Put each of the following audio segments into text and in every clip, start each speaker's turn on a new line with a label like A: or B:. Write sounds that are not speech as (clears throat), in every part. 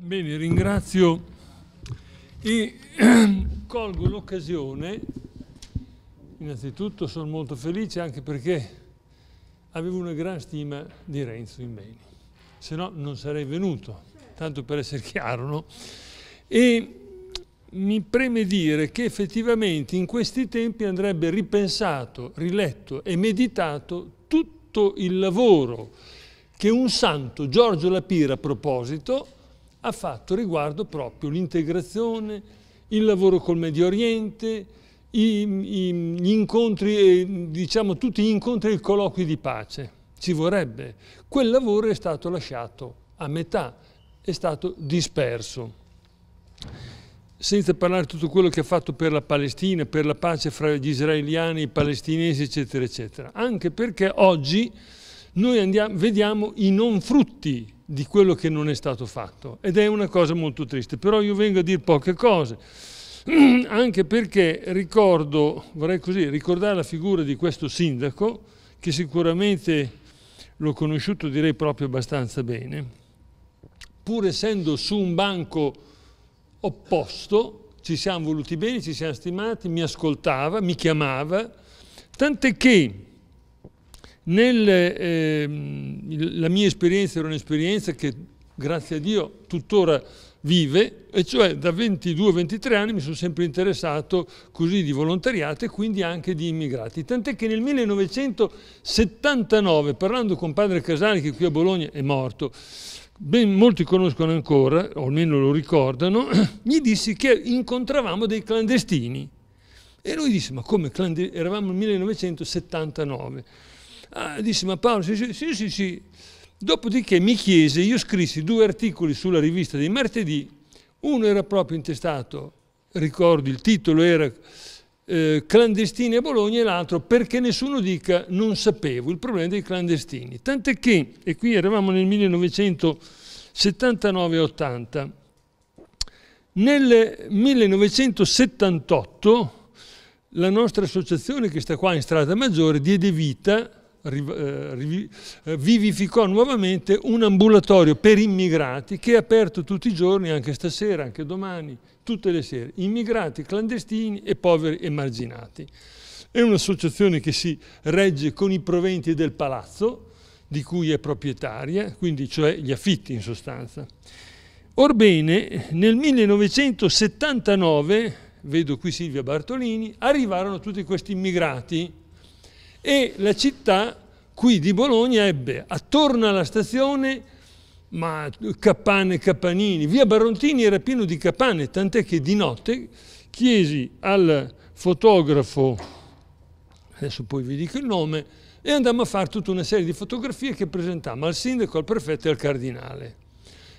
A: Bene, ringrazio e (clears throat) colgo l'occasione, innanzitutto sono molto felice anche perché avevo una gran stima di Renzo in Imbeni, se no non sarei venuto, tanto per essere (laughs) chiaro, no? E mi preme dire che effettivamente in questi tempi andrebbe ripensato, riletto e meditato tutto il lavoro che un santo, Giorgio Lapira a proposito, ha fatto riguardo proprio l'integrazione, il lavoro col Medio Oriente, i, i, gli incontri, eh, diciamo tutti gli incontri e i colloqui di pace. Ci vorrebbe. Quel lavoro è stato lasciato a metà, è stato disperso. Senza parlare di tutto quello che ha fatto per la Palestina, per la pace fra gli israeliani, i palestinesi, eccetera, eccetera. Anche perché oggi noi andiamo, vediamo i non frutti di quello che non è stato fatto ed è una cosa molto triste, però io vengo a dire poche cose, (clears throat) anche perché ricordo, vorrei così, ricordare la figura di questo sindaco che sicuramente l'ho conosciuto direi proprio abbastanza bene, pur essendo su un banco opposto, ci siamo voluti bene, ci siamo stimati, mi ascoltava, mi chiamava, tant'è che nel, eh, la mia esperienza era un'esperienza che, grazie a Dio, tuttora vive, e cioè da 22-23 anni mi sono sempre interessato così di volontariato e quindi anche di immigrati. Tant'è che nel 1979, parlando con padre Casali, che qui a Bologna è morto, ben molti conoscono ancora, o almeno lo ricordano, (clears throat) gli dissi che incontravamo dei clandestini. E lui disse, ma come? Eravamo nel 1979 Ah, disse, ma Paolo, sì, sì, sì, sì, sì. Dopodiché mi chiese, io scrissi due articoli sulla rivista di martedì, uno era proprio intestato, ricordo, il titolo era eh, Clandestini a Bologna e l'altro perché nessuno dica non sapevo, il problema dei clandestini. Tant'è che, e qui eravamo nel 1979-80, nel 1978 la nostra associazione che sta qua in Strada Maggiore diede vita a eh, eh, vivificò nuovamente un ambulatorio per immigrati che è aperto tutti i giorni, anche stasera, anche domani, tutte le sere. Immigrati clandestini e poveri emarginati. È un'associazione che si regge con i proventi del palazzo, di cui è proprietaria, quindi cioè gli affitti in sostanza. Orbene, nel 1979, vedo qui Silvia Bartolini, arrivarono tutti questi immigrati e la città qui di Bologna ebbe attorno alla stazione ma capanne, capanini, via Barontini era pieno di capanne, tant'è che di notte chiesi al fotografo, adesso poi vi dico il nome, e andammo a fare tutta una serie di fotografie che presentammo al sindaco, al prefetto e al cardinale.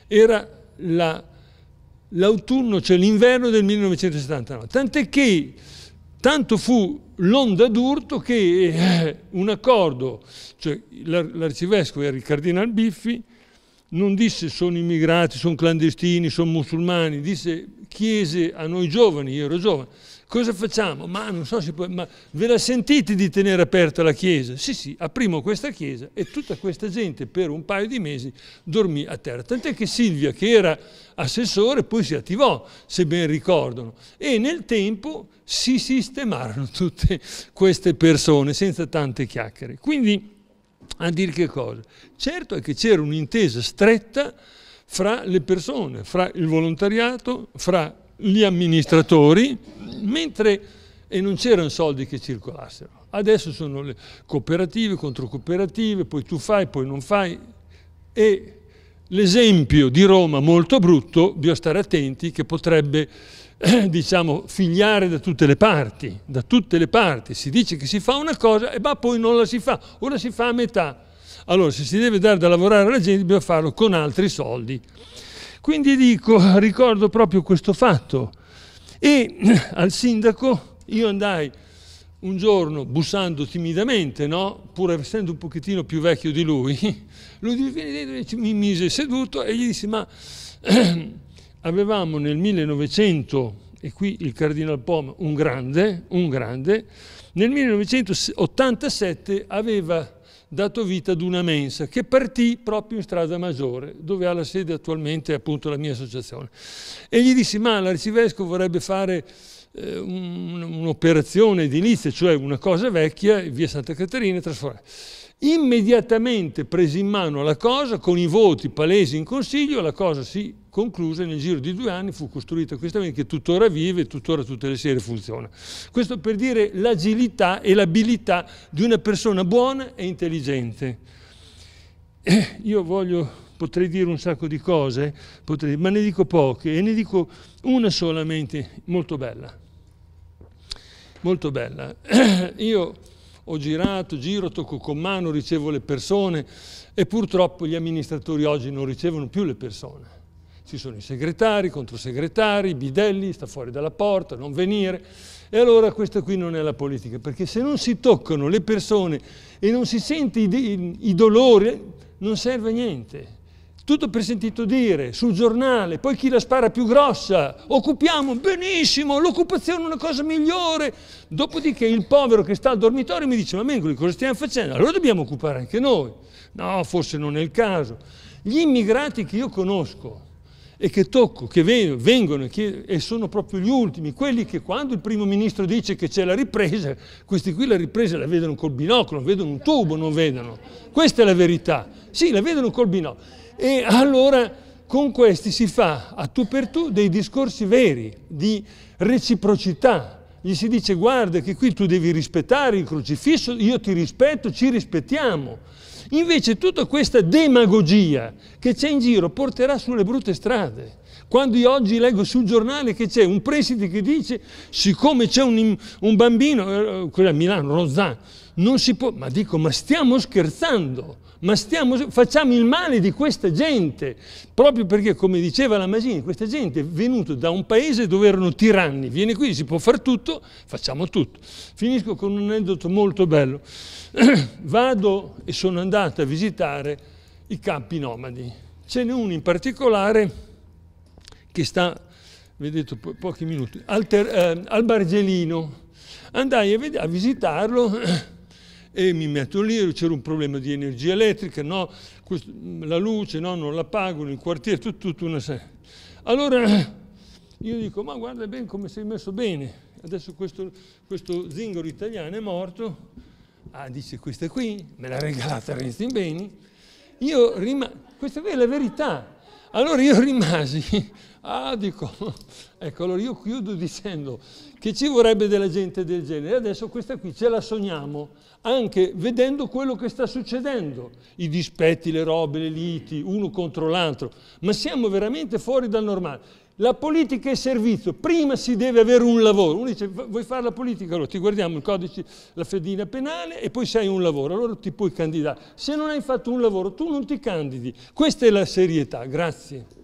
A: Era l'autunno, la, cioè l'inverno del 1979, tant'è che tanto fu l'onda d'urto che è eh, un accordo, cioè l'arcivescovo era il cardinal Biffi, non disse sono immigrati, sono clandestini, sono musulmani, disse chiese a noi giovani, io ero giovane, cosa facciamo? Ma non so se può, ma ve la sentite di tenere aperta la chiesa? Sì, sì, aprimo questa chiesa e tutta questa gente per un paio di mesi dormì a terra. Tant'è che Silvia, che era assessore, poi si attivò, se ben ricordano, e nel tempo si sistemarono tutte queste persone senza tante chiacchiere. Quindi a dire che cosa? Certo è che c'era un'intesa stretta fra le persone, fra il volontariato, fra gli amministratori, mentre e non c'erano soldi che circolassero. Adesso sono le cooperative, controcooperative, poi tu fai, poi non fai e l'esempio di Roma molto brutto, bisogna stare attenti che potrebbe eh, diciamo, figliare da tutte le parti, da tutte le parti. Si dice che si fa una cosa e ma poi non la si fa, ora si fa a metà. Allora se si deve dare da lavorare alla gente bisogna farlo con altri soldi. Quindi dico, ricordo proprio questo fatto e (clears throat) al sindaco io andai un giorno, bussando timidamente, no? pur essendo un pochettino più vecchio di lui, (laughs) lui viene dentro mi mise seduto e gli disse, ma (clears throat) avevamo nel 1900, e qui il Cardinal Pom, un grande, un grande, nel 1987 aveva dato vita ad una mensa che partì proprio in strada maggiore, dove ha la sede attualmente appunto la mia associazione. E gli dissi, ma l'arcivescovo vorrebbe fare eh, un'operazione edilizia, cioè una cosa vecchia, via Santa Caterina, trasformata. Immediatamente presa in mano la cosa, con i voti palesi in consiglio, la cosa si concluse, nel giro di due anni fu costruita questa vendita che tuttora vive e tuttora tutte le sere funziona. Questo per dire l'agilità e l'abilità di una persona buona e intelligente. Eh, io voglio potrei dire un sacco di cose, potrei, ma ne dico poche e ne dico una solamente molto bella molto bella. (clears throat) Io ho girato, giro, tocco con mano, ricevo le persone e purtroppo gli amministratori oggi non ricevono più le persone. Ci sono i segretari, i controsegretari, i bidelli, sta fuori dalla porta, non venire. E allora questa qui non è la politica, perché se non si toccano le persone e non si sente i, i, i dolori, non serve a niente tutto per sentito dire, sul giornale, poi chi la spara più grossa, occupiamo, benissimo, l'occupazione è una cosa migliore. Dopodiché il povero che sta al dormitorio mi dice, ma Mengoli, cosa stiamo facendo? Allora dobbiamo occupare anche noi. No, forse non è il caso. Gli immigrati che io conosco, e che tocco, che vengono che, e sono proprio gli ultimi, quelli che quando il primo ministro dice che c'è la ripresa, questi qui la ripresa la vedono col binocolo, vedono un tubo, non vedono. Questa è la verità. Sì, la vedono col binocolo. E allora con questi si fa a tu per tu dei discorsi veri, di reciprocità, gli si dice guarda che qui tu devi rispettare il crocifisso, io ti rispetto, ci rispettiamo. Invece tutta questa demagogia che c'è in giro porterà sulle brutte strade. Quando io oggi leggo sul giornale che c'è un preside che dice siccome c'è un, un bambino, eh, quello a Milano, Rozzano, non si può, ma dico ma stiamo scherzando, ma stiamo, facciamo il male di questa gente, proprio perché, come diceva la Masini, questa gente è venuta da un paese dove erano tiranni, viene qui, si può fare tutto, facciamo tutto. Finisco con un aneddoto molto bello. (clears throat) Vado e sono andato a visitare i campi nomadi. Ce n'è uno in particolare che sta, vedete, po pochi minuti, al, eh, al Bargelino. Andai a, a visitarlo (clears throat) e mi metto lì, c'era un problema di energia elettrica, no, la luce, no, non la pagano, il quartiere, tut, tutta una serie. Allora io dico, ma guarda bene come sei messo bene, adesso questo, questo zingaro italiano è morto, ah, dice questa qui, me l'ha regalata Renzi Beni, io rimango, questa è la verità, allora io (laughs) rimasi, ah dico, ecco, allora io chiudo dicendo che ci vorrebbe della gente del genere. Adesso questa qui ce la sogniamo, anche vedendo quello che sta succedendo, i dispetti, le robe, le liti, uno contro l'altro, ma siamo veramente fuori dal normale. La politica è servizio, prima si deve avere un lavoro. Uno dice vuoi fare la politica? Allora ti guardiamo il codice, la fedina penale e poi se hai un lavoro, allora ti puoi candidare. Se non hai fatto un lavoro tu non ti candidi. Questa è la serietà, grazie.